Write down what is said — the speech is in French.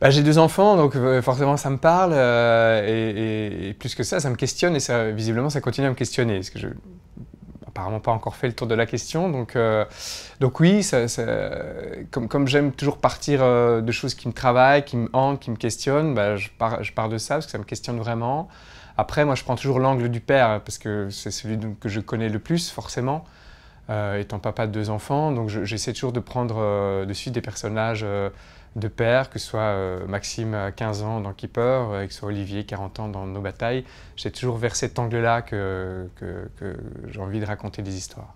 Bah, j'ai deux enfants, donc euh, forcément ça me parle, euh, et, plus que ça, ça me questionne, et ça, visiblement ça continue à me questionner, parce que je apparemment pas encore fait le tour de la question, donc, euh, donc oui, comme, comme j'aime toujours partir de choses qui me travaillent, qui me hantent, qui me questionnent, bah, je, parle je pars de ça, parce que ça me questionne vraiment. Après, moi je prends toujours l'angle du père, parce que c'est celui que je connais le plus, forcément. Euh, étant papa de deux enfants, donc j'essaie toujours de prendre euh, de suite des personnages euh, de père, que ce soit Maxime à 15 ans dans Keeper, que ce soit Olivier 40 ans dans Nos Batailles. J'ai toujours vers cet angle-là que, que, que j'ai envie de raconter des histoires.